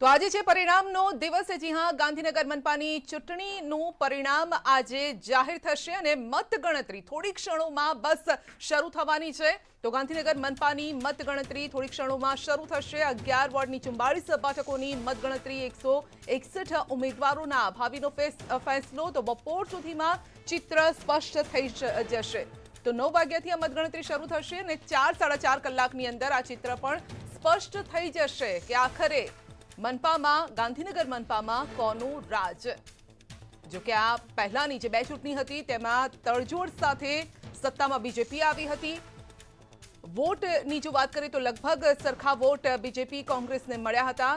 તો આજે જે પરિણામનો દિવસ છે જીહા ગાંધીનગર મનપાની ચૂંટણીની પરિણામ આજે જાહેર થશે અને મત ગણતરી થોડી ક્ષણોમાં બસ શરૂ થવાની છે તો ગાંધીનગર મનપાની મત ગણતરી થોડી ક્ષણોમાં શરૂ થશે 11 વોર્ડની 42 સભટકોની મત ગણતરી 161 ઉમેદવારોના અભાવીનો ફેસ ઓફ ફેસનો તો બપોર સુધીમાં ચિત્ર સ્પષ્ટ થઈ જશે તો 9 વાગ્યા થી આ મત ગણતરી શરૂ થશે અને 4 1/2 કલાકની અંદર આ ચિત્ર પણ સ્પષ્ટ થઈ જશે કે આખરે મનપામાં ગાંધીનગર મનપામાં કોનો રાજ જો કે આ પહેલાની જે બે ચૂંટણી હતી તેમાં તળજોડ સાથે સત્તામાં બીજેપી આવી હતી વોટની જો વાત કરીએ તો લગભગ સરખા વોટ બીજેપી કોંગ્રેસને મળ્યા હતા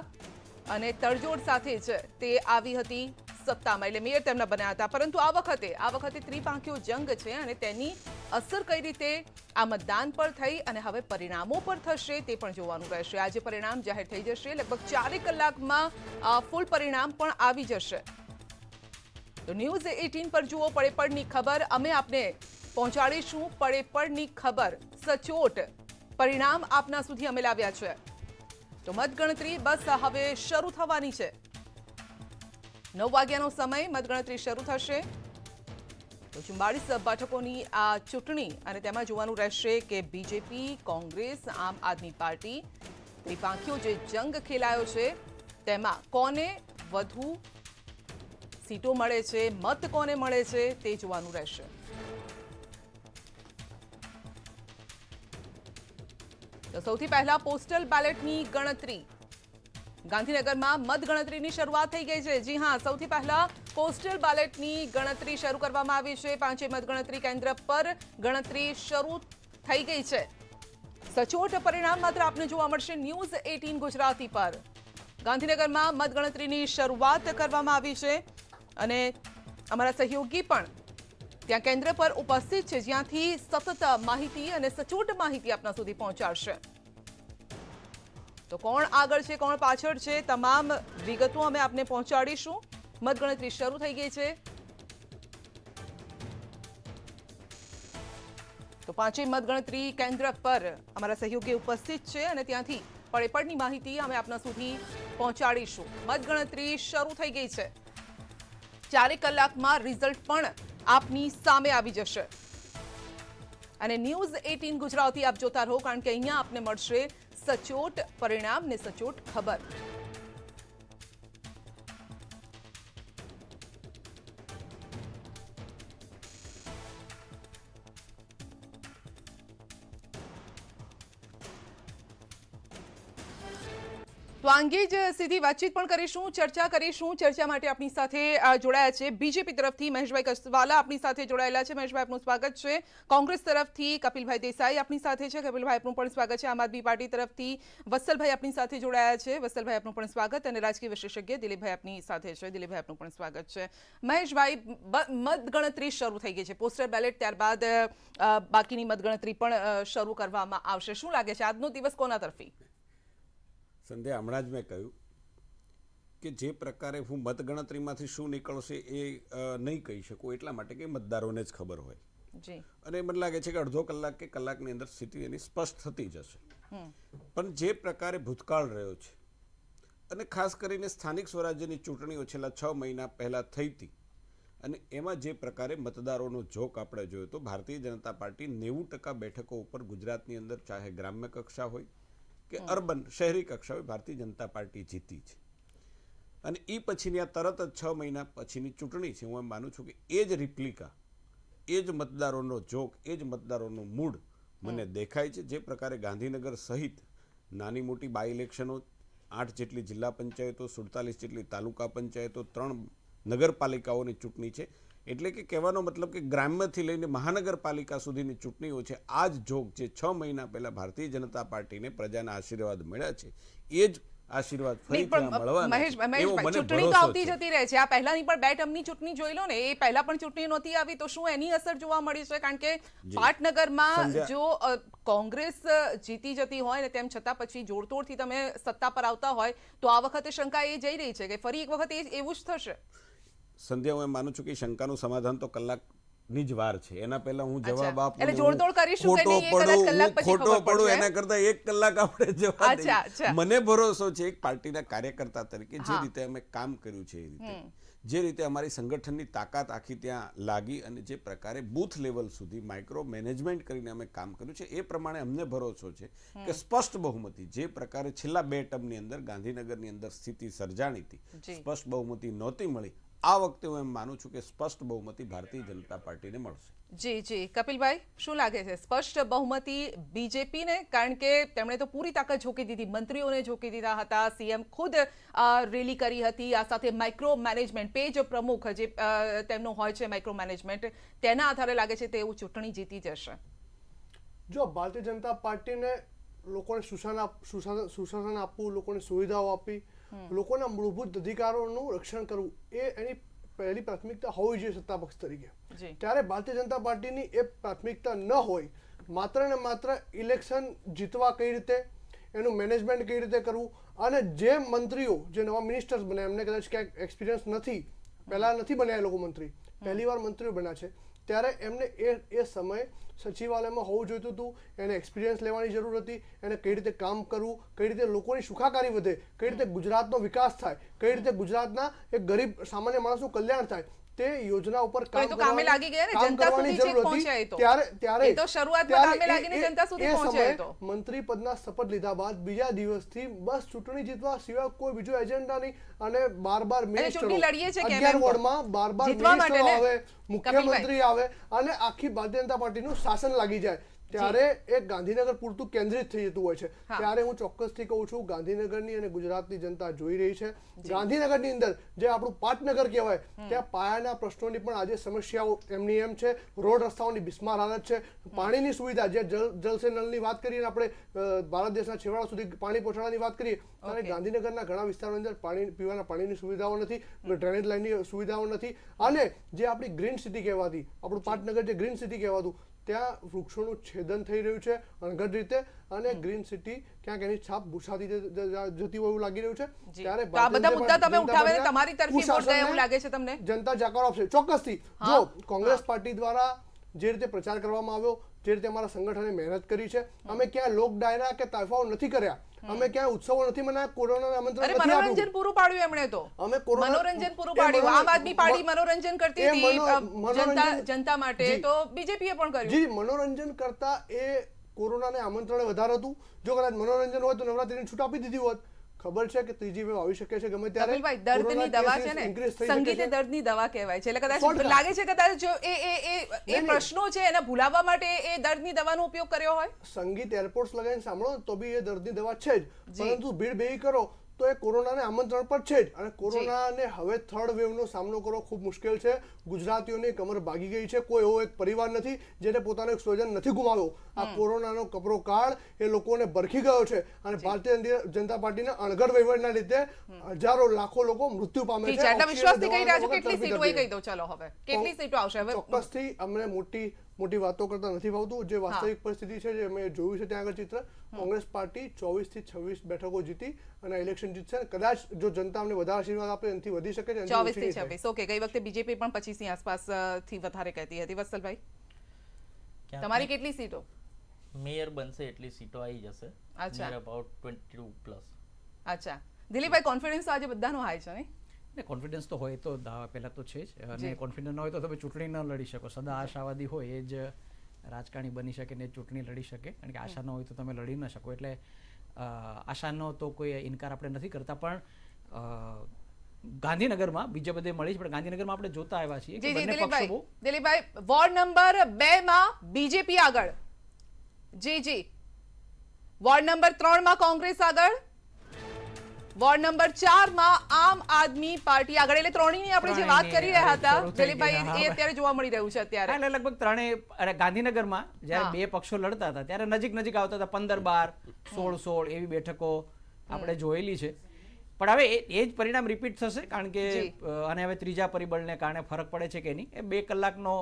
અને તડજોડ સાથે જ તે આવી હતી સત્તામાં એટલે મેયર તેમના બન્યા હતા પરંતુ આ વખતે આ વખતે ત્રિપાંખીઓ જંગ છે અને તેની અસર કઈ રીતે આ મતદાન પર થઈ અને હવે પરિણામો પર થશે તે પણ જોવાનું રહેશે આજે પરિણામ જાહેર થઈ જશે લગભગ ચારેક કલાકમાં ફૂલ પરિણામ પણ આવી જશે તો ન્યૂઝ એટીન પર જુઓ પડે પડની ખબર અમે આપને પહોંચાડીશું પડે પડની ખબર સચોટ પરિણામ આપના સુધી અમે લાવ્યા છે તો મતગણતરી બસ હવે શરૂ થવાની છે નવ વાગ્યાનો સમય મતગણતરી શરૂ થશે તો ચુમ્બાળીસ બેઠકોની આ ચૂંટણી અને તેમાં જોવાનું રહેશે કે બીજેપી કોંગ્રેસ આમ આદમી પાર્ટી ત્રિપાંખીઓ જે જંગ ખેલાયો છે તેમાં કોને વધુ સીટો મળે છે મત કોને મળે છે તે જોવાનું રહેશે તો સૌથી પહેલા પોસ્ટલ બેલેટની ગણતરી ગાંધીનગરમાં મતગણતરીની શરૂઆત થઈ ગઈ છે જી હા સૌથી પહેલા પોસ્ટલ બેલેટની ગણતરી શરૂ કરવામાં આવી છે પાંચે મતગણતરી કેન્દ્ર પર ગણતરી શરૂ થઈ ગઈ છે સચોટ પરિણામ માત્ર આપને જોવા મળશે ન્યૂઝ એટીન ગુજરાતી પર ગાંધીનગરમાં મતગણતરીની શરૂઆત કરવામાં આવી છે અને અમારા સહયોગી પણ ત્યાં કેન્દ્ર પર ઉપસ્થિત છે જ્યાંથી સતત માહિતી અને સચોટ માહિતી આપના સુધી પહોંચાડશે તો કોણ આગળ છે કોણ પાછળ છે તમામ વિગતો અમે આપને પહોંચાડીશું મતગણતરી શરૂ થઈ ગઈ છે તો પાંચેય મતગણતરી કેન્દ્ર પર અમારા સહયોગી ઉપસ્થિત છે અને ત્યાંથી પડેપડની માહિતી અમે આપના સુધી પહોંચાડીશું મતગણતરી શરૂ થઈ ગઈ છે ચારેક કલાકમાં રિઝલ્ટ પણ આપની સામે આવી જશે અને ન્યૂઝ એટીન ગુજરાતથી આપ જોતા રહો કારણ કે અહીંયા આપને મળશે સચોટ પરિણામને સચોટ ખબર તો અંગે જ સીધી વાતચીત પણ કરીશું ચર્ચા કરીશું ચર્ચા માટે આપણી સાથે જોડાયા છે બીજેપી તરફથી મહેશભાઈ કસવાલા આપણી સાથે જોડાયેલા છે મહેશભાઈ આપનું સ્વાગત છે કોંગ્રેસ તરફથી કપિલભાઈ દેસાઈ આપણી સાથે છે કપિલભાઈ આપનું પણ સ્વાગત છે આમ આદમી પાર્ટી તરફથી વસલભાઈ આપણી સાથે જોડાયા છે વત્સલભાઈ આપનું પણ સ્વાગત અને રાજકીય વિશેષજ્ઞ દિલીપભાઈ આપની સાથે છે દિલીપભાઈ આપનું પણ સ્વાગત છે મહેશભાઈ મતગણતરી શરૂ થઈ ગઈ છે પોસ્ટર બેલેટ ત્યારબાદ બાકીની મતગણતરી પણ શરૂ કરવામાં આવશે શું લાગે છે આજનો દિવસ કોના તરફી સંધ્યા હમણાં જ મેં કહ્યું કે જે પ્રકારે હું મતગણતરીમાંથી શું નીકળશે એ નહીં કહી શકું એટલા માટે કે મતદારોને જ ખબર હોય અને મને લાગે છે કે અડધો કલાક કે કલાકની અંદર સ્થિતિ એની સ્પષ્ટ થતી જશે પણ જે પ્રકારે ભૂતકાળ રહ્યો છે અને ખાસ કરીને સ્થાનિક સ્વરાજ્યની ચૂંટણીઓ છેલ્લા છ મહિના પહેલાં થઈ હતી અને એમાં જે પ્રકારે મતદારોનો જોક આપણે જોયો તો ભારતીય જનતા પાર્ટી નેવું ટકા બેઠકો ઉપર ગુજરાતની અંદર ચાહે ગ્રામ્ય કક્ષા હોય કે અર્બન શહેરી કક્ષાએ ભારતીય જનતા પાર્ટી જીતી છે અને એ પછીની આ તરત જ છ મહિના પછીની ચૂંટણી છે હું એમ માનું છું કે એ જ રિપ્લિકા એ જ મતદારોનો જોક એ જ મતદારોનું મૂડ મને દેખાય છે જે પ્રકારે ગાંધીનગર સહિત નાની મોટી બાય ઇલેક્શનો આઠ જેટલી જિલ્લા પંચાયતો સુડતાલીસ જેટલી તાલુકા પંચાયતો ત્રણ નગરપાલિકાઓની ચૂંટણી છે એટલે કે કહેવાનો મતલબ કે ગ્રામ્યથી લઈને મહાનગરપાલિકા સુધીની ચૂંટણીઓ છે આ જ જોગ જે છ મહિના પહેલા ભારતીય જનતા પાર્ટીને પ્રજાના આશીર્વાદ મળ્યા છે એ જ પણ ચૂંટણી જોઈ લો ને એ પહેલા પણ ચૂંટણી નહોતી આવી તો શું એની અસર જોવા મળી કારણ કે પાટનગરમાં જો કોંગ્રેસ જીતી જતી હોય ને તેમ છતાં પછી જોડતોડથી તમે સત્તા પર આવતા હોય તો આ વખતે શંકા એ જઈ રહી છે કે ફરી એક વખત એ એવું જ થશે સંધ્યા હું એમ માનું છું કે શંકાનું સમાધાન તો કલાકની જ વાર છે એના પહેલા હું જવાબ આપું કલાક આપણે મને ભરોસો છે એક પાર્ટીના કાર્યકર્તા તરીકે જે રીતે અમે કામ કર્યું છે એ રીતે જે રીતે અમારી સંગઠનની તાકાત આખી ત્યાં લાગી અને જે પ્રકારે બૂથ લેવલ સુધી માઇક્રો મેનેજમેન્ટ કરીને અમે કામ કર્યું છે એ પ્રમાણે અમને ભરોસો છે કે સ્પષ્ટ બહુમતી જે પ્રકારે છેલ્લા બે ટર્મની અંદર ગાંધીનગરની અંદર સ્થિતિ સર્જાણી હતી સ્પષ્ટ બહુમતી નહોતી મળી આ વખતે હું એમ માનું છું કે સ્પષ્ટ બહુમતી ભારતીય જનતા પાર્ટીને મળશે જી જી કપિલભાઈ શું લાગે છે સ્પષ્ટ બહુમતી બીજેપીને કારણ કે તેમણે તો પૂરી તાકાત ઝોકી દીધી મંત્રીઓને ઝોકી દીધા હતા સીએમ ખુદ રેલી કરી હતી આ સાથે માઇક્રો મેનેજમેન્ટ પેજ પ્રમુખ જે તેમનો હોય છે માઇક્રો મેનેજમેન્ટ તેના આધારે લાગે છે તેઓ ચૂંટણી જીતી જશે જો ભારતીય જનતા પાર્ટીને લોકોને સુશાસન સુશાસન આપવું લોકોને સુવિધાઓ આપી લોકોના મૂળભૂત અધિકારોનું રક્ષણ કરવું એ એની પહેલી પ્રાથમિકતા હોવી જોઈએ સત્તા પક્ષ તરીકે ત્યારે ભારતીય જનતા પાર્ટીની એ પ્રાથમિકતા ન હોય માત્ર ને માત્ર ઇલેક્શન જીતવા કઈ રીતે એનું મેનેજમેન્ટ કઈ રીતે કરવું અને જે મંત્રીઓ જે નવા મિનિસ્ટર્સ બન્યા એમને કદાચ ક્યાંક એક્સપિરિયન્સ નથી પહેલાં નથી બન્યા એ લોકો મંત્રી પહેલી વાર મંત્રીઓ બન્યા છે ત્યારે એમને એ એ સમય સચિવાલયમાં હોવું જોઈતું હતું એને એક્સપિરિયન્સ લેવાની જરૂર હતી એને કઈ રીતે કામ કરવું કઈ રીતે લોકોની સુખાકારી વધે કઈ રીતે ગુજરાતનો વિકાસ થાય કઈ રીતે ગુજરાતના એક ગરીબ સામાન્ય માણસનું કલ્યાણ થાય તે યોજના ઉપર કામ તો કામે લાગી ગયા ને જનતા સુધી છેક પહોંચાય તો ત્યારે ત્યારે તો શરૂઆતમાં કામે લાગીને જનતા સુધી પહોંચાય તો મંત્રી પદના શપથ લીધા બાદ બીજા દિવસથી બસ ચૂંટણી જીતવા સિવાય કોઈ બીજો એજન્ડા નહીં અને બાર બાર મેચ લડીએ છે કે અગિયાર વોર્ડમાં બાર બાર મેચ આવે મુખ્યમંત્રી આવે અને આખી ભારતીય જનતા પાર્ટીનું શાસન લાગી જાય ત્યારે એ ગાંધીનગર પૂરતું કેન્દ્રિત થઈ જતું હોય છે ત્યારે હું ચોક્કસથી કહું છું ગાંધીનગરની અને ગુજરાતની જનતા જોઈ રહી છે ગાંધીનગરની અંદર જે આપણું પાટનગર કહેવાય ત્યાં પાયાના પ્રશ્નોની પણ આજે સમસ્યાઓ એમની એમ છે રોડ રસ્તાઓની બિસ્માર હાલત છે પાણીની સુવિધા જે જલસે નલની વાત કરીને આપણે ભારત દેશના છેવાડા સુધી પાણી પહોંચાડવાની વાત કરીએ ત્યારે ગાંધીનગરના ઘણા વિસ્તારોની અંદર પાણી પીવાના પાણીની સુવિધાઓ નથી ડ્રેનેજ લાઇનની સુવિધાઓ નથી અને જે આપણી ગ્રીન સિટી કહેવાતી આપણું પાટનગર જે ગ્રીન સિટી કહેવાતું ત્યાં વૃક્ષોનું છેદન થઈ રહ્યું છે અણઘડ રીતે અને ગ્રીન સિટી ક્યાંક એની છાપ ભૂસાતી જતી હોય એવું લાગી રહ્યું છે ત્યારે બધા મુદ્દા તમે ઉઠાવીને તમારી તરફી એવું લાગે છે તમને જનતા જાગૃત આપશે ચોક્કસથી જો કોંગ્રેસ પાર્ટી દ્વારા જે રીતે પ્રચાર કરવામાં આવ્યો જે રીતે અમારા સંગઠને મહેનત કરી છે અમે ક્યાં લોક ડાયરા કે તાફાઓ નથી કર્યા અમે ક્યાં ઉત્સવો નથી મનાયા કોરોના મનોરંજન પૂરું પાડ્યું એમણે તો અમે મનોરંજન પૂરું પાડ્યું આમ આદમી પાર્ટી મનોરંજન કરતી હતી જનતા જનતા માટે તો બીજેપીએ પણ કર્યું જી મનોરંજન કરતા એ કોરોનાને આમંત્રણ વધારે હતું જો કદાચ મનોરંજન હોય તો નવરાત્રીની છૂટ આપી દીધી હોત ખબર છે કે ત્રીજી વેવ આવી શકે છે ગમે ત્યારે ભાઈ દર્દની દવા છે ને સંગીત એ દર્દની દવા કહેવાય છે એટલે કદાચ લાગે છે કદાચ જો એ એ એ એ પ્રશ્નો છે એને ભૂલાવવા માટે એ દર્દની દવાનો ઉપયોગ કર્યો હોય સંગીત એરપોર્ટ્સ લગાવીને સાંભળો તો બી એ દર્દની દવા છે જ પરંતુ ભીડ ભેગી કરો તો એ કોરોનાને આમંત્રણ પર છે જ અને કોરોનાને હવે થર્ડ વેવનો સામનો કરવો ખૂબ મુશ્કેલ છે ગુજરાતીઓની કમર ભાગી ગઈ છે કોઈ એવો એક પરિવાર નથી જેને પોતાનો એક સ્વજન નથી ગુમાવ્યો આ કોરોનાનો કપરો કાળ એ લોકોને બરખી ગયો છે અને ભારતીય જનતા પાર્ટીના અણઘડ વહીવટના લીધે હજારો લાખો લોકો મૃત્યુ પામે છે ચોક્કસથી અમને મોટી મોટી વાતો કરતા નથી ભાવતું જે વાસ્તવિક પરિસ્થિતિ છે જે મેં જોયું છે ત્યાં આગળ ચિત્ર કોંગ્રેસ પાર્ટી ચોવીસ થી છવ્વીસ બેઠકો જીતી અને ઇલેક્શન જીતશે કદાચ જો જનતા અમને વધારે આશીર્વાદ આપે એનાથી વધી શકે છે ચોવીસ થી છવ્વીસ ઓકે ગઈ વખતે બીજેપી પણ પચીસ ની આસપાસ થી વધારે કહેતી હતી વત્સલભાઈ તમારી કેટલી સીટો મેયર બનશે એટલી સીટો આવી જશે અચ્છા અબાઉટ 22 પ્લસ અચ્છા દિલીપભાઈ કોન્ફિડન્સ આજે બધાનો હાઈ છે નહીં ને કોન્ફિડન્સ તો હોય તો પહેલાં તો છે જ અને કોન્ફિડન્સ હોય તો તમે ચૂંટણી ન લડી શકો સદા આશાવાદી હોય એ જ રાજકારણી બની શકે ને ચૂંટણી લડી શકે કારણ કે આશા ન હોય તો તમે લડી ન શકો એટલે આશાનો તો કોઈ ઇનકાર આપણે નથી કરતા પણ ગાંધીનગરમાં બીજે બધે મળી છે પણ ગાંધીનગરમાં આપણે જોતા આવ્યા છીએ દિલીપભાઈ વોર્ડ નંબર બે માં બીજેપી આગળ જી જી વોર્ડ નંબર ત્રણ માં કોંગ્રેસ આગળ વોર્ડ નંબર ચાર માં આમ આદમી પાર્ટી આગળ એટલે ત્રણેયની આપણે જે વાત કરી રહ્યા હતા દિલીપભાઈ એ અત્યારે જોવા મળી રહ્યું છે અત્યારે એટલે લગભગ ત્રણેય ગાંધીનગરમાં બે પક્ષો લડતા હતા ત્યારે નજીક નજીક આવતા હતા પંદર બાર સોળ સોળ એવી બેઠકો આપણે જોયેલી છે પણ હવે એ જ પરિણામ રિપીટ થશે કારણ કે અને હવે ત્રીજા પરિબળને કારણે ફરક પડે છે કે નહીં એ બે કલાકનો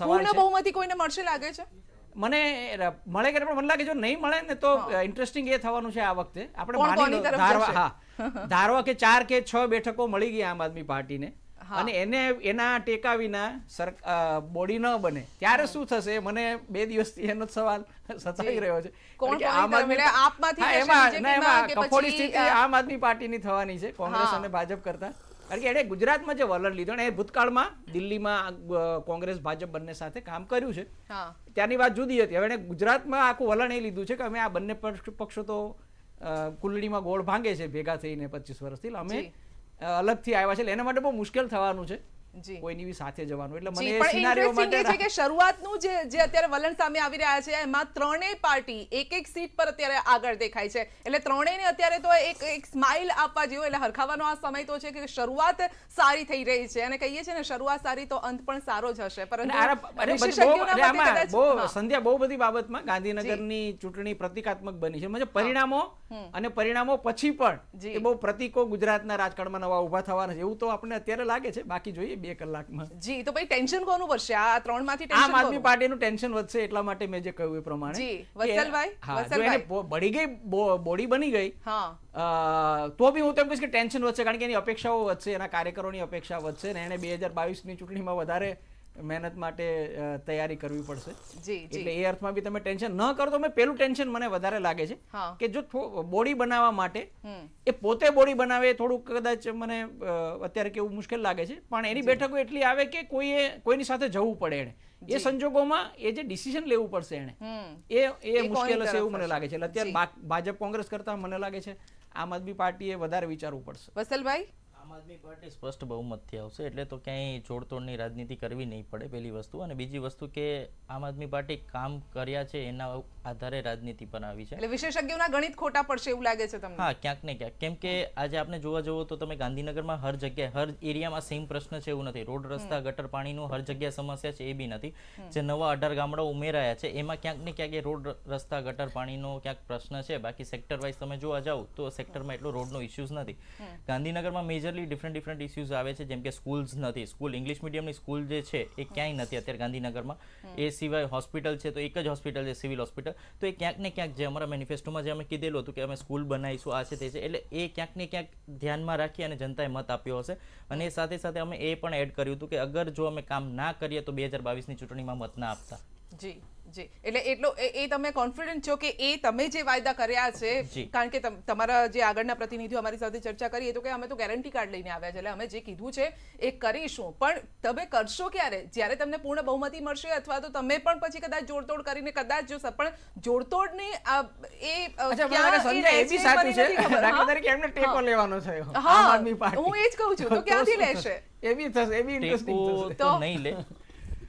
સવાલ છે બહુમતી કોઈને મળશે લાગે છે મને મળે કે પણ મને લાગે જો નહીં મળે ને તો ઇન્ટરેસ્ટિંગ એ થવાનું છે આ વખતે આપણે ધારવા હા ધારવા કે ચાર કે છ બેઠકો મળી ગઈ આમ આદમી પાર્ટીને અને એને એના ટેકા વિના સર બોડી ન બને ત્યારે શું થશે મને બે દિવસ થી એનો સવાલ સતાઈ રહ્યો છે આમ આદમી આપમાંથી એમાં કફોડી સ્થિતિ આમ આદમી પાર્ટીની થવાની છે કોંગ્રેસ અને ભાજપ કરતા કારણ કે એણે ગુજરાતમાં જે વલણ લીધો ને એ ભૂતકાળમાં દિલ્હીમાં કોંગ્રેસ ભાજપ બંને સાથે કામ કર્યું છે ત્યારની વાત જુદી હતી હવે એણે ગુજરાતમાં આખું વલણ એ લીધું છે કે અમે આ બંને પક્ષો તો કુલડીમાં ગોળ ભાંગે છે ભેગા થઈને પચીસ વર્ષથી અમે અલગથી આવ્યા છે એના માટે બહુ મુશ્કેલ થવાનું છે કોઈની બી સાથે જવાનું એટલે મને સિનારીઓ માટે છે કે શરૂઆતનું જે જે અત્યારે વલણ સામે આવી રહ્યા છે એમાં ત્રણેય પાર્ટી એક એક સીટ પર અત્યારે આગળ દેખાય છે એટલે ત્રણેયને અત્યારે તો એક એક સ્માઇલ આપવા જેવો એટલે હરખાવાનો આ સમય તો છે કે શરૂઆત સારી થઈ રહી છે અને કહીએ છીએ ને શરૂઆત સારી તો અંત પણ સારો જ હશે પરંતુ સંધ્યા બહુ બધી બાબતમાં ગાંધીનગરની ચૂંટણી પ્રતિકાત્મક બની છે પરિણામો અને પરિણામો પછી પણ એ બહુ પ્રતિકો ગુજરાતના રાજકારણમાં નવા ઉભા થવાના છે એવું તો આપણે અત્યારે લાગે છે બાકી જોઈએ ગઈ બે કલાકમાં જી તો પછી ટેન્શન કોનું વધશે આ ત્રણ માંથી આમ આદમી પાર્ટીનું ટેન્શન વધશે એટલા માટે મેં જે કહ્યું એ પ્રમાણે જી વસલભાઈ બળી ગઈ બોડી બની ગઈ તો બી હું તેમ કહીશ કે ટેન્શન વધશે કારણ કે એની અપેક્ષાઓ વધશે એના કાર્યકરોની અપેક્ષા વધશે ને એને બે હજાર બાવીસની ચૂંટણીમાં વધારે મહેનત માટે તૈયારી કરવી પડશે એટલે એ અર્થમાં બી તમે ટેન્શન ન કરો તો મેં પેલું ટેન્શન મને વધારે લાગે છે કે જો બોડી બનાવવા માટે એ પોતે બોડી બનાવે થોડુંક કદાચ મને અત્યારે કેવું મુશ્કેલ લાગે છે પણ એની બેઠકો એટલી આવે કે કોઈએ કોઈની સાથે જવું પડે એને એ સંજોગોમાં એ જે ડિસિઝન લેવું પડશે એને એ એ મુશ્કેલ હશે એવું મને લાગે છે અત્યારે ભાજપ કોંગ્રેસ કરતા મને લાગે છે આમ આદમી પાર્ટીએ વધારે વિચારવું પડશે વસલભાઈ આદમી પાર્ટી સ્પષ્ટ બહુમતથી આવશે એટલે તો ક્યાંય જોડતોડની રાજનીતિ કરવી નહીં પડે પહેલી વસ્તુ અને બીજી વસ્તુ કે આમ આદમી પાર્ટી કામ કર્યા છે એના આધારે રાજનીતિ પર આવી છે એટલે વિશેષજ્ઞોના ગણિત ખોટા પડશે એવું લાગે છે તમને હા ક્યાંક ને ક્યાંક કેમ કે આજે આપણે જોવા જવો તો તમે ગાંધીનગરમાં હર જગ્યાએ હર એરિયામાં સેમ પ્રશ્ન છે એવું નથી રોડ રસ્તા ગટર પાણીનું હર જગ્યાએ સમસ્યા છે એ બી નથી જે નવા અઢાર ગામડાઓ ઉમેરાયા છે એમાં ક્યાંક ને ક્યાંક રોડ રસ્તા ગટર પાણીનો ક્યાંક પ્રશ્ન છે બાકી સેક્ટર વાઇઝ તમે જોવા જાઓ તો સેક્ટરમાં એટલો રોડનો ઇશ્યુઝ નથી ગાંધીનગરમાં મેજર કેટલી ડિફરન્ટ ડિફરન્ટ ઇસ્યુઝ આવે છે જેમ કે સ્કૂલ્સ નથી સ્કૂલ ઇંગ્લિશ મીડિયમની સ્કૂલ જે છે એ ક્યાંય નથી અત્યારે ગાંધીનગરમાં એ સિવાય હોસ્પિટલ છે તો એક જ હોસ્પિટલ છે સિવિલ હોસ્પિટલ તો એ ક્યાંક ને ક્યાંક જે અમારા મેનિફેસ્ટોમાં જે અમે કીધેલું હતું કે અમે સ્કૂલ બનાવીશું આ છે તે છે એટલે એ ક્યાંક ને ક્યાંક ધ્યાનમાં રાખી અને જનતાએ મત આપ્યો હશે અને સાથે સાથે અમે એ પણ એડ કર્યું હતું કે અગર જો અમે કામ ના કરીએ તો બે હજાર બાવીસની ચૂંટણીમાં મત ના આપતા જી જી એટલે એટલો એ તમે કોન્ફિડન્ટ છો કે એ તમે જે વાયદા કર્યા છે કારણ કે તમારા જે આગળના પ્રતિનિધિઓ અમારી સાથે ચર્ચા કરીએ તો કે અમે તો ગેરંટી કાર્ડ લઈને આવ્યા છે એટલે અમે જે કીધું છે એ કરીશું પણ તમે કરશો ક્યારે જ્યારે તમને પૂર્ણ બહુમતી મળશે અથવા તો તમે પણ પછી કદાચ જોડતોડ કરીને કદાચ જોશો પણ જોડતોડની એ સાચું લેવાનો છે હા હું એ જ કહું છું તો ક્યાંથી લેશે એ બી થશે એ બી ઇન્ટરેસ્ટિંગ તો નહીં લે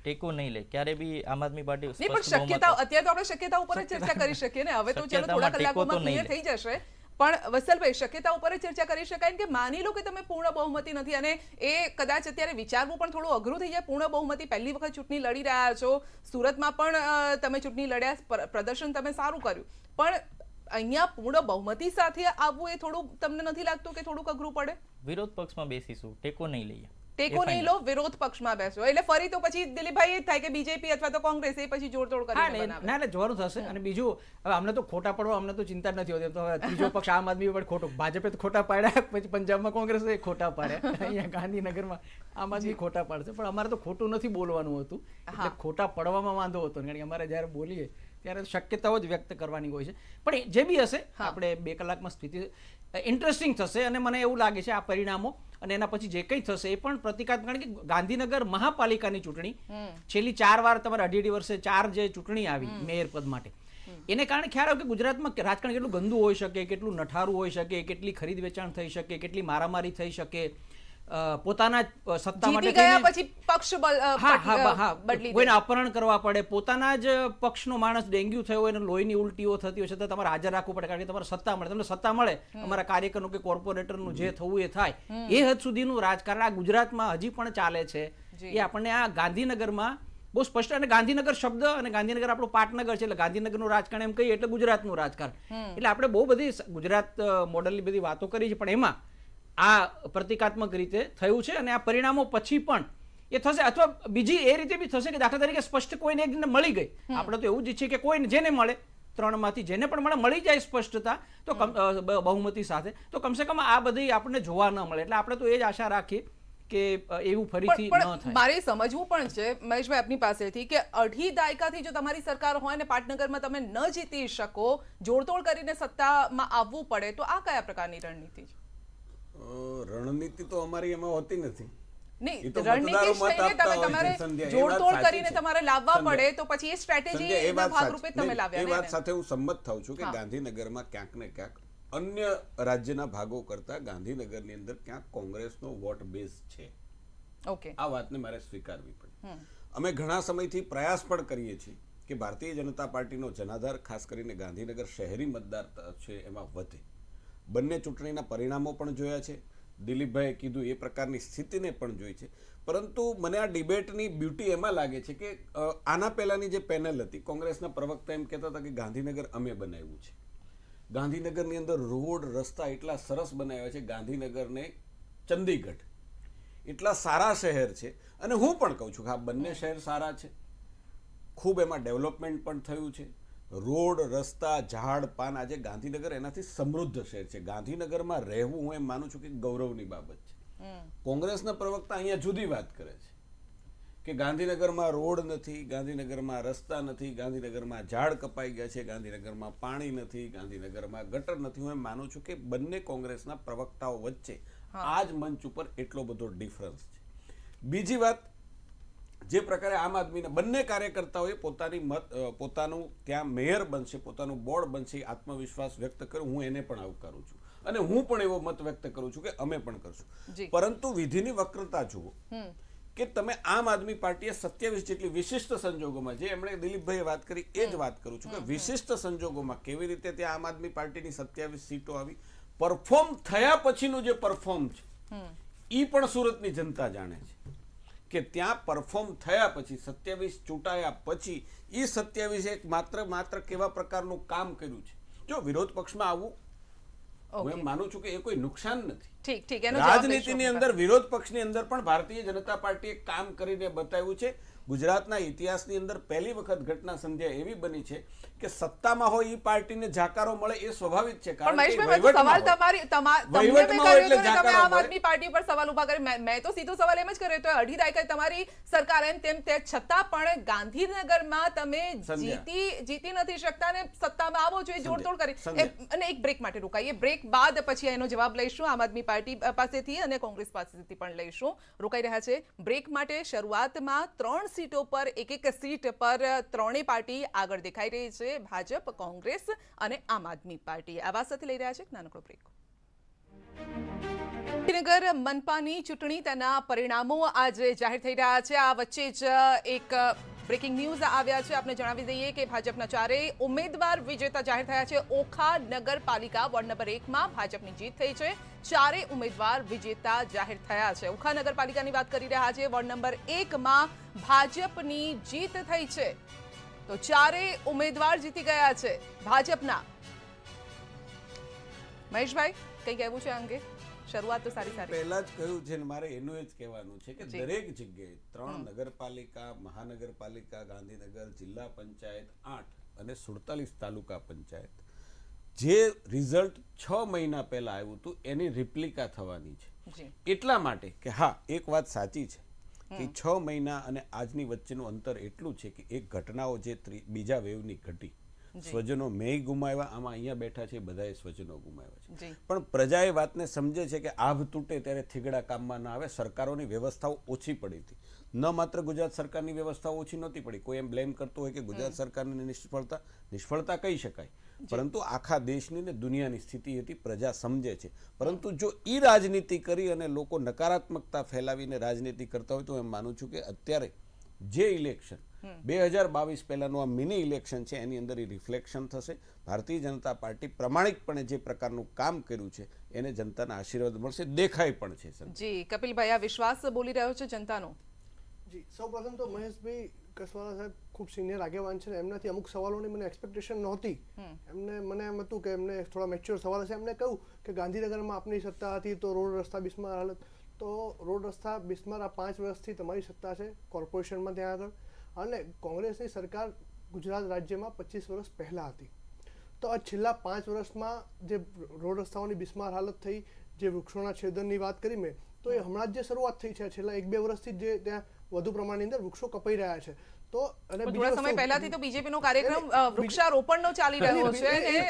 ટેકો નહીં લે ક્યારે બી આમ આદમી પાર્ટી પણ શક્યતા અત્યારે તો આપણે શક્યતા ઉપર ચર્ચા કરી શકીએ ને હવે તો ચલો થોડા કલાકોમાં ક્લિયર થઈ જશે પણ વસલભાઈ શક્યતા ઉપર ચર્ચા કરી શકાય કે માની લો કે તમે પૂર્ણ બહુમતી નથી અને એ કદાચ અત્યારે વિચારવું પણ થોડું અઘરું થઈ જાય પૂર્ણ બહુમતી પહેલી વખત ચૂંટણી લડી રહ્યા છો સુરતમાં પણ તમે ચૂંટણી લડ્યા પ્રદર્શન તમે સારું કર્યું પણ અહીંયા પૂર્ણ બહુમતી સાથે આવવું એ થોડું તમને નથી લાગતું કે થોડુંક અઘરું પડે વિરોધ પક્ષમાં બેસીશું ટેકો નહીં લઈએ ટેકો નહીં લો વિરોધ પક્ષમાં બેસો એટલે ફરી તો પછી દિલીપભાઈ એ થાય કે બીજેપી અથવા તો કોંગ્રેસ એ પછી જોડતોડ કરે ના ના જોવાનું થશે અને બીજું હવે અમને તો ખોટા પડવા અમને તો ચિંતા નથી હોતી તો ત્રીજો પક્ષ આમ આદમી પણ ખોટું ભાજપે તો ખોટા પાડ્યા પછી પંજાબમાં કોંગ્રેસ એ ખોટા પાડ્યા અહીંયા ગાંધીનગરમાં આમ આદમી ખોટા પાડશે પણ અમારે તો ખોટું નથી બોલવાનું હતું એટલે ખોટા પડવામાં વાંધો હતો કારણ કે અમારે જ્યારે બોલીએ ત્યારે શક્યતાઓ જ વ્યક્ત કરવાની હોય છે પણ જે બી હશે આપણે બે કલાકમાં સ્થિતિ ઇન્ટરેસ્ટિંગ થશે અને મને એવું લાગે છે આ પરિણામો અને એના પછી જે કંઈ થશે એ પણ પ્રતિકાત્મક કારણ કે ગાંધીનગર મહાપાલિકાની ચૂંટણી છેલ્લી ચાર વાર તમારે અઢી અઢી વર્ષે ચાર જે ચૂંટણી આવી મેયર પદ માટે એને કારણે ખ્યાલ આવ્યો કે ગુજરાતમાં રાજકારણ કેટલું ગંદુ હોઈ શકે કેટલું નઠારું હોઈ શકે કેટલી ખરીદ વેચાણ થઈ શકે કેટલી મારામારી થઈ શકે પોતાના સત્તા માટે ગયા પછી પક્ષ બદલી કોઈને અપહરણ કરવા પડે પોતાના જ પક્ષનો માણસ ડેન્ગ્યુ થયો હોય લોહીની ઉલટીઓ થતી હોય છે તો તમારે હાજર રાખવું પડે કારણ કે તમારે સત્તા મળે તમને સત્તા મળે અમારા કાર્યકરનું કે કોર્પોરેટરનું જે થવું એ થાય એ હદ સુધીનું રાજકારણ આ ગુજરાતમાં હજી પણ ચાલે છે એ આપણને આ ગાંધીનગરમાં બહુ સ્પષ્ટ અને ગાંધીનગર શબ્દ અને ગાંધીનગર આપણું પાટનગર છે એટલે ગાંધીનગરનું રાજકારણ એમ કહીએ એટલે ગુજરાતનું રાજકારણ એટલે આપણે બહુ બધી ગુજરાત મોડલની બધી વાતો કરી છે પણ એમાં આ પ્રતિકાત્મક રીતે થયું છે અને આ પરિણામો પછી પણ એ થશે અથવા બીજી એ રીતે બી થશે કે દાખલા તરીકે સ્પષ્ટ કોઈને એકને મળી ગઈ આપણે તો એવું જ છે કે કોઈને જેને મળે ત્રણમાંથી જેને પણ મને મળી જાય સ્પષ્ટતા તો બહુમતી સાથે તો કમસે કમ આ બધી આપણને જોવા ન મળે એટલે આપણે તો એ જ આશા રાખીએ કે એવું ફરીથી ન થાય મારે સમજવું પણ છે મહેશભાઈ આપની પાસેથી કે અઢી દાયકાથી જો તમારી સરકાર હોય ને પાટનગરમાં તમે ન જીતી શકો જોડતોડ કરીને સત્તામાં આવવું પડે તો આ કયા પ્રકારની રણનીતિ છે રણનીતિ તો અમારી એમાં હોતી નથી નહીં પડે ક્યાંક ને ક્યાંક વોટ બેઝ છે ઓકે આ વાતને મારે સ્વીકારવી પડી અમે ઘણા સમયથી પ્રયાસ પણ કરીએ છીએ કે ભારતીય જનતા પાર્ટીનો જનાધાર ખાસ કરીને ગાંધીનગર શહેરી મતદાર છે એમાં વધે બંને ચૂંટણીના પરિણામો પણ જોયા છે દિલીપભાઈએ કીધું એ પ્રકારની સ્થિતિને પણ જોઈ છે પરંતુ મને આ ડિબેટની બ્યુટી એમાં લાગે છે કે આના પહેલાંની જે પેનલ હતી કોંગ્રેસના પ્રવક્તા એમ કહેતા હતા કે ગાંધીનગર અમે બનાવ્યું છે ગાંધીનગરની અંદર રોડ રસ્તા એટલા સરસ બનાવ્યા છે ગાંધીનગરને ચંદીગઢ એટલા સારા શહેર છે અને હું પણ કહું છું કે આ બંને શહેર સારા છે ખૂબ એમાં ડેવલપમેન્ટ પણ થયું છે રોડ રસ્તા ઝાડ પાન આજે ગાંધીનગર એનાથી સમૃદ્ધ શહેર છે ગાંધીનગરમાં રહેવું હું એમ માનું છું કે ગૌરવની બાબત છે કોંગ્રેસના પ્રવક્તા અહીંયા જુદી વાત કરે છે કે ગાંધીનગરમાં રોડ નથી ગાંધીનગરમાં રસ્તા નથી ગાંધીનગરમાં ઝાડ કપાઈ ગયા છે ગાંધીનગરમાં પાણી નથી ગાંધીનગરમાં ગટર નથી હું એમ માનું છું કે બંને કોંગ્રેસના પ્રવક્તાઓ વચ્ચે આ જ મંચ ઉપર એટલો બધો ડિફરન્સ છે બીજી વાત જે પ્રકારે આમ આદમીને બંને કાર્યકર્તાઓએ પોતાની મત પોતાનું ત્યાં મેયર બનશે પોતાનું બોર્ડ બનશે આત્મવિશ્વાસ વ્યક્ત કર્યો હું એને પણ આવકારું છું અને હું પણ એવો મત વ્યક્ત કરું છું કે અમે પણ કરશું પરંતુ વિધિની વક્રતા જુઓ કે તમે આમ આદમી પાર્ટીએ સત્યાવીસ જેટલી વિશિષ્ટ સંજોગોમાં જે એમણે દિલીપભાઈ વાત કરી એ જ વાત કરું છું કે વિશિષ્ટ સંજોગોમાં કેવી રીતે ત્યાં આમ આદમી પાર્ટીની સત્યાવીસ સીટો આવી પરફોર્મ થયા પછીનું જે પરફોર્મ છે એ પણ સુરતની જનતા જાણે છે કે ત્યાં પરફોર્મ થયા પછી સત્યાવીસ ચૂંટાયા પછી એ સત્યાવીસ એક માત્ર માત્ર કેવા પ્રકારનું કામ કર્યું છે જો વિરોધ પક્ષમાં આવું હું એમ માનું છું કે એ કોઈ નુકસાન નથી ઠીક ઠીક રાજનીતિની અંદર વિરોધ પક્ષની અંદર પણ ભારતીય જનતા પાર્ટીએ કામ કરીને બતાવ્યું છે ગુજરાતના ઇતિહાસની અંદર પહેલી વખત ઘટના સંધ્યા એવી બની છે કે સત્તામાં હોય એ પાર્ટીને જાકારો મળે એ સ્વાભાવિક છે સવાલ મેં તો સીધો સવાલ એમ જ કર્યો અઢી દાયકા તમારી સરકાર એમ તેમ તે છતાં પણ ગાંધીનગરમાં તમે જીતી જીતી નથી શકતા ને સત્તામાં આવો એ જોડતોડ કરી અને એક બ્રેક માટે રોકાઈએ બ્રેક બાદ પછી એનો જવાબ લઈશું આમ આદમી પાર્ટી પાસેથી અને કોંગ્રેસ પાસેથી પણ લઈશું રોકાઈ રહ્યા છે બ્રેક માટે શરૂઆતમાં ત્રણ સીટો પર એક એક સીટ પર ત્રણેય પાર્ટી આગળ દેખાઈ રહી છે ભાજપ કોંગ્રેસ અને આમ આદમી પાર્ટી આ સાથે લઈ રહ્યા છે નાનકડો બ્રેક ગાંધીનગર મનપાની ચૂંટણી તેના પરિણામો આજે જાહેર થઈ રહ્યા છે આ વચ્ચે જ એક બ્રેકિંગ ન્યૂઝ આવ્યા છે આપણે જણાવી દઈએ કે ભાજપના ચારેય ઉમેદવાર વિજેતા જાહેર થયા છે ઓખા નગરપાલિકા વોર્ડ નંબર એકમાં ભાજપની જીત થઈ છે ચારેય ઉમેદવાર વિજેતા જાહેર થયા છે ઓખા નગરપાલિકાની વાત કરી રહ્યા છે વોર્ડ નંબર એકમાં ભાજપની જીત થઈ છે તો ચારેય ઉમેદવાર જીતી ગયા છે ભાજપના મહેશભાઈ કઈ કહેવું છે અંગે શરૂઆત તો સારી સારી પહેલા જ કહ્યું છે મારે એનું જ કહેવાનું છે કે દરેક જગ્યાએ ત્રણ નગરપાલિકા મહાનગરપાલિકા ગાંધીનગર જિલ્લા પંચાયત આઠ અને સુડતાલીસ તાલુકા પંચાયત જે રિઝલ્ટ છ મહિના પહેલા આવ્યું હતું એની રિપ્લિકા થવાની છે એટલા માટે કે હા એક વાત સાચી છે કે છ મહિના અને આજની વચ્ચેનું અંતર એટલું છે કે એક ઘટનાઓ જે બીજા વેવની ઘટી સ્વજનો મેં ગુમાવ્યા આમાં અહીંયા બેઠા છે બધાએ સ્વજનો ગુમાવ્યા છે પણ પ્રજા એ વાતને સમજે છે કે આભ તૂટે ત્યારે થીગડા કામમાં ના આવે સરકારોની વ્યવસ્થાઓ ઓછી પડી હતી ન માત્ર ગુજરાત સરકારની વ્યવસ્થા ઓછી નહોતી પડી કોઈ એમ બ્લેમ કરતો હોય કે ગુજરાત સરકારની નિષ્ફળતા નિષ્ફળતા કહી શકાય પરંતુ આખા દેશની ને દુનિયાની સ્થિતિ હતી પ્રજા સમજે છે પરંતુ જો એ રાજનીતિ કરી અને લોકો નકારાત્મકતા ફેલાવીને રાજનીતિ કરતા હોય તો એમ માનું છું કે અત્યારે જે ઇલેક્શન બે હજાર બાવીસ પહેલાંનું આ મિની ઇલેક્શન છે એની અંદર એ રિફ્લેક્શન થશે ભારતીય જનતા પાર્ટી પ્રમાણિકપણે જે પ્રકારનું કામ કર્યું છે એને જનતાના આશીર્વાદ મળશે દેખાય પણ છે જી કપિલભાઈ આ વિશ્વાસ બોલી રહ્યો છે જનતાનો જી સૌપ્રથમ તો મહેશભાઈ કસવાલા સાહેબ ખૂબ સિનિયર આગેવાન છે ને એમનાથી અમુક સવાલોની મને એક્સપેક્ટેશન નહોતી એમને મને એમ હતું કે એમને થોડા મેચ્યોર સવાલ હશે એમને કહ્યું કે ગાંધીનગરમાં આપની સત્તા હતી તો રોડ રસ્તા બિસ્માર હાલત તો રોડ રસ્તા બિસ્માર આ પાંચ વર્ષથી તમારી સત્તા છે કોર્પોરેશનમાં ત્યાં આગળ અને કોંગ્રેસની સરકાર ગુજરાત રાજ્યમાં પચીસ વર્ષ પહેલાં હતી તો આ છેલ્લા પાંચ વર્ષમાં જે રોડ રસ્તાઓની બિસ્માર હાલત થઈ જે વૃક્ષોના છેદનની વાત કરી મેં તો એ હમણાં જ જે શરૂઆત થઈ છે છેલ્લા એક બે વર્ષથી જે ત્યાં વધુ પ્રમાણની અંદર વૃક્ષો કપાઈ રહ્યા છે તો અને થોડા સમય પહેલાથી તો બીજેપી નો કાર્યક્રમ વૃક્ષારોપણનો ચાલી રહ્યો છે અને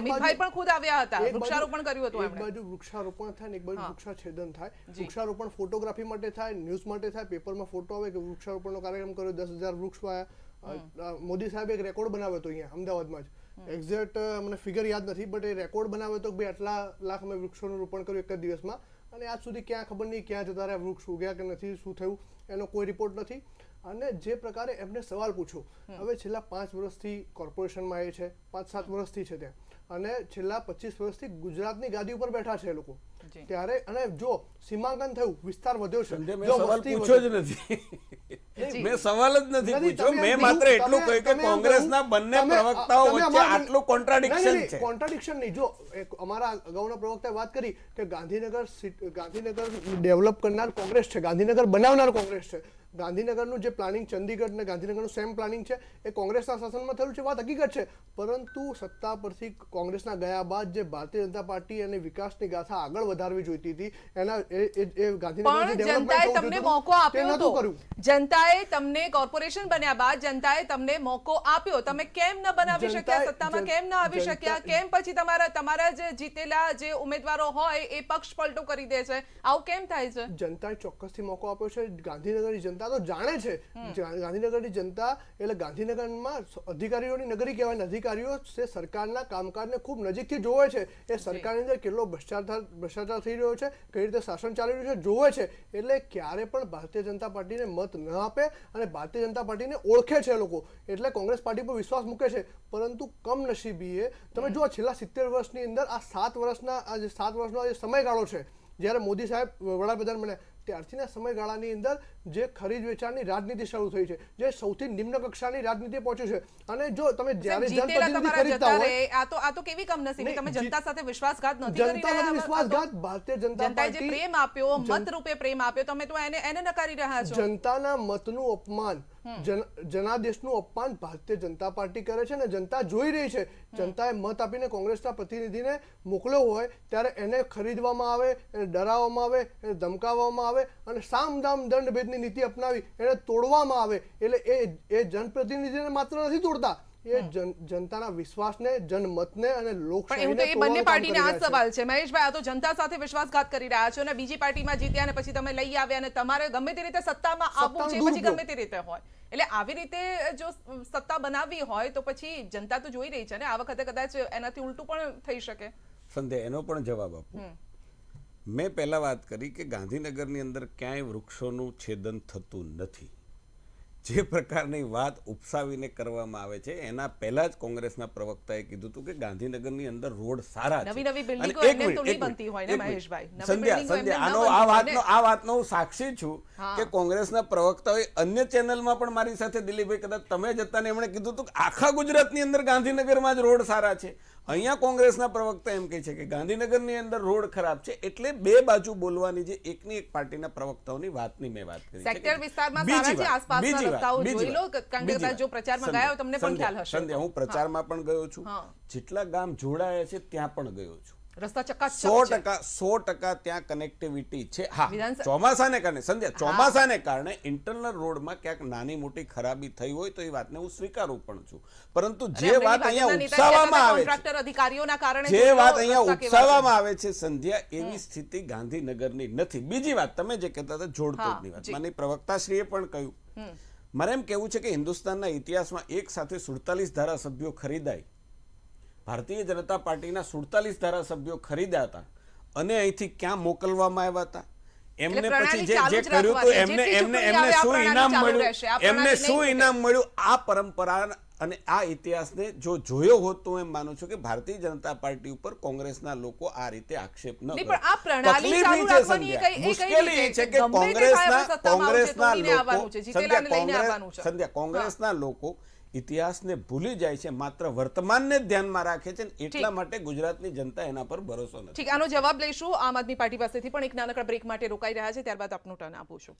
અમિતભાઈ પણ ખુદ આવ્યા હતા વૃક્ષારોપણ કર્યું હતું એક બાજુ વૃક્ષારોપણ થાય ને એક બાજુ વૃક્ષાછેદન થાય વૃક્ષારોપણ ફોટોગ્રાફી માટે થાય ન્યૂઝ માટે થાય પેપરમાં ફોટો આવે કે વૃક્ષારોપણનો કાર્યક્રમ કર્યો દસ હજાર વૃક્ષ વાયા મોદી સાહેબ એક રેકોર્ડ બનાવ્યો હતો અહીંયા અમદાવાદમાં જ એક્ઝેક્ટ મને ફિગર યાદ નથી બટ એ રેકોર્ડ બનાવ્યો તો ભાઈ આટલા લાખ અમે વૃક્ષોનું રોપણ કર્યું એક જ દિવસમાં અને આજ સુધી ક્યાં ખબર નહીં ક્યાં જતા રહ્યા વૃક્ષ ઉગ્યા કે નથી શું થયું એનો કોઈ રિપોર્ટ નથી અને જે પ્રકારે એમને સવાલ પૂછ્યો હવે છેલ્લા પાંચ વર્ષથી કોર્પોરેશનમાં એ છે પાંચ સાત વર્ષથી છે ત્યાં અને છેલ્લા પચીસ વર્ષથી ગુજરાતની ગાદી ઉપર બેઠા છે એ લોકો ત્યારે અને જો સીમાંકન થયું વિસ્તાર વધ્યો છે મેં સવાલ પૂછ્યો જ નથી મેં સવાલ જ નથી પૂછ્યો મેં માત્ર એટલું કહ્યું કે કોંગ્રેસના બંને પ્રવક્તાઓ વચ્ચે આટલું કોન્ટ્રાડિક્શન છે કોન્ટ્રાડિક્શન નહીં જો એક અમારા અગાઉના પ્રવક્તાએ વાત કરી કે ગાંધીનગર ગાંધીનગર ડેવલપ કરનાર કોંગ્રેસ છે ગાંધીનગર બનાવનાર કોંગ્રેસ છે ગાંધીનગરનું જે પ્લાનિંગ ચંદીગઢ ને ગાંધીનગરનું સેમ પ્લાનિંગ છે એ કોંગ્રેસના શાસનમાં થયું છે વાત હકીકત છે પરંતુ સત્તા પરથી કોંગ્રેસના ગયા બાદ જે ભારતીય જનતા પાર્ટી અને વિકાસની ગાથા આગળ વધારવી જોઈતી હતી એના એ ગાંધીનગર મોકો આપ્યો જનતાએ તમને કોર્પોરેશન બન્યા બાદ જનતાએ તમને મોકો આપ્યો તમે કેમ ન બનાવી શક્યા સત્તામાં કેમ ન આવી શક્યા કેમ પછી તમારા તમારા જે જીતેલા જે ઉમેદવારો હોય એ પક્ષ પલટો કરી દે છે આવું કેમ થાય છે જનતાએ ચોક્કસથી મોકો આપ્યો છે ગાંધીનગરની જનતા જનતા તો જાણે છે ગાંધીનગરની જનતા એટલે ગાંધીનગરમાં અધિકારીઓની નગરી કહેવાય અધિકારીઓ છે સરકારના કામકાજને ખૂબ નજીકથી જોવે છે એ સરકારની અંદર કેટલો ભ્રષ્ટાચાર ભ્રષ્ટાચાર થઈ રહ્યો છે કઈ રીતે શાસન ચાલી રહ્યું છે જોવે છે એટલે ક્યારે પણ ભારતીય જનતા પાર્ટીને મત ન આપે અને ભારતીય જનતા પાર્ટીને ઓળખે છે લોકો એટલે કોંગ્રેસ પાર્ટી પર વિશ્વાસ મૂકે છે પરંતુ કમનસીબીએ તમે જુઓ છેલ્લા સિત્તેર વર્ષની અંદર આ સાત વર્ષના આ સાત વર્ષનો આ જે સમયગાળો છે જ્યારે મોદી સાહેબ વડાપ્રધાન બન્યા ત્યારથીના સમયગાળાની અંદર જે ખરીદ વેચાણની રાજનીતિ શરૂ થઈ છે જે સૌથી નિમ્ન કક્ષાની રાજનીતિ પહોંચ્યું છે અને જો તમે જ્યારે જનપ્રતિનિધિ ખરીદતા હોય આ તો આ તો કેવી કમનસીબી તમે જનતા સાથે વિશ્વાસઘાત નથી કરી રહ્યા જનતા વિશ્વાસઘાત ભારતીય જનતા પાર્ટી જે પ્રેમ આપ્યો મત રૂપે પ્રેમ આપ્યો તમે તો એને એને નકારી રહ્યા છો જનતાના મતનું અપમાન જનાદેશનું અપમાન ભારતીય જનતા પાર્ટી કરે છે અને જનતા જોઈ રહી છે જનતાએ મત આપીને કોંગ્રેસના પ્રતિનિધિને મોકલ્યો હોય ત્યારે એને ખરીદવામાં આવે એને ડરાવવામાં આવે એને ધમકાવવામાં આવે અને સામધામ દંડભેદની નીતિ અપનાવી એને તોડવામાં આવે એટલે એ એ જનપ્રતિનિધિને માત્ર નથી તોડતા એ જનતાના વિશ્વાસને જનમતને અને લોકશાહીને પણ એ બંને પાર્ટીને આ સવાલ છે મહેશભાઈ આ તો જનતા સાથે વિશ્વાસઘાત કરી રહ્યા છો અને બીજી પાર્ટીમાં જીત્યા અને પછી તમે લઈ આવ્યા અને તમારે ગમે તે રીતે સત્તામાં આવવું છે પછી ગમે તે રીતે હોય એટલે આવી રીતે જો સત્તા બનાવવી હોય તો પછી જનતા તો જોઈ રહી છે ને આ વખતે કદાચ એનાથી ઉલટું પણ થઈ શકે સંદેહ એનો પણ જવાબ આપો મેં પહેલા વાત કરી કે ગાંધીનગરની અંદર ક્યાંય વૃક્ષોનું છેદન થતું નથી જે પ્રકારની વાત ઉપસાવીને કરવામાં આવે છે એના પહેલા જ કોંગ્રેસના પ્રવક્તાએ કીધું હતું કે ગાંધીનગરની અંદર રોડ સારા છે સંધ્યા સંધ્યા આનો આ વાતનો આ વાતનો હું સાક્ષી છું કે કોંગ્રેસના પ્રવક્તાઓએ અન્ય ચેનલમાં પણ મારી સાથે દિલીપભાઈ કદાચ તમે જતા ને એમણે કીધું હતું કે આખા ગુજરાતની અંદર ગાંધીનગરમાં જ રોડ સારા છે અહીંયા કોંગ્રેસના પ્રવક્તા એમ કહે છે કે ગાંધીનગરની અંદર રોડ ખરાબ છે એટલે બે બાજુ બોલવાની જે એકની એક પાર્ટીના પ્રવક્તાઓની વાતની મેં વાત કરી સેક્ટર પ્રવક્તાઓ જોઈ લો હું ક્યાંક નાની મોટી ખરાબી થઈ હોય તો એ વાતને હું સ્વીકારું પણ છું પરંતુ જે વાત અહીંયા ઉપસાવવામાં આવે કોન્ટ્રાક્ટર જે વાત અહીંયા ઉપસાવવામાં આવે છે સંધ્યા એવી સ્થિતિ ગાંધીનગરની નથી બીજી વાત તમે જે કહેતા હતા જોડતોડની વાત મને પ્રવક્તાશ્રીએ પણ કહ્યું મારે એમ કહેવું છે કે હિન્દુસ્તાનના ઇતિહાસમાં એક સાથે સુડતાલીસ ધારાસભ્યો ખરીદાય ભારતીય જનતા પાર્ટીના સુડતાલીસ ધારાસભ્યો ખરીદ્યા હતા અને અહીંથી ક્યાં મોકલવામાં આવ્યા હતા એમને પછી જે જે કર્યું એમને એમને એમને શું ઇનામ મળ્યું એમને શું ઇનામ મળ્યું આ પરંપરા અને આ ઇતિહાસને જો જોયો હોત તો એમ માનું છું કે ભારતીય જનતા પાર્ટી ઉપર કોંગ્રેસના લોકો આ રીતે આક્ષેપ ન મુશ્કેલી છે કે કોંગ્રેસના કોંગ્રેસના લોકો સંધ્યા કોંગ્રેસના લોકો ઇતિહાસને ભૂલી જાય છે માત્ર વર્તમાનને ધ્યાનમાં રાખે છે એટલા માટે ગુજરાતની જનતા એના પર ભરોસો નથી ઠીક આનો જવાબ લઈશું આમ આદમી પાર્ટી પાસેથી પણ એક નાનકડા બ્રેક માટે રોકાઈ રહ્યા છે ત્યારબાદ આપનું ટર્ન આપું છું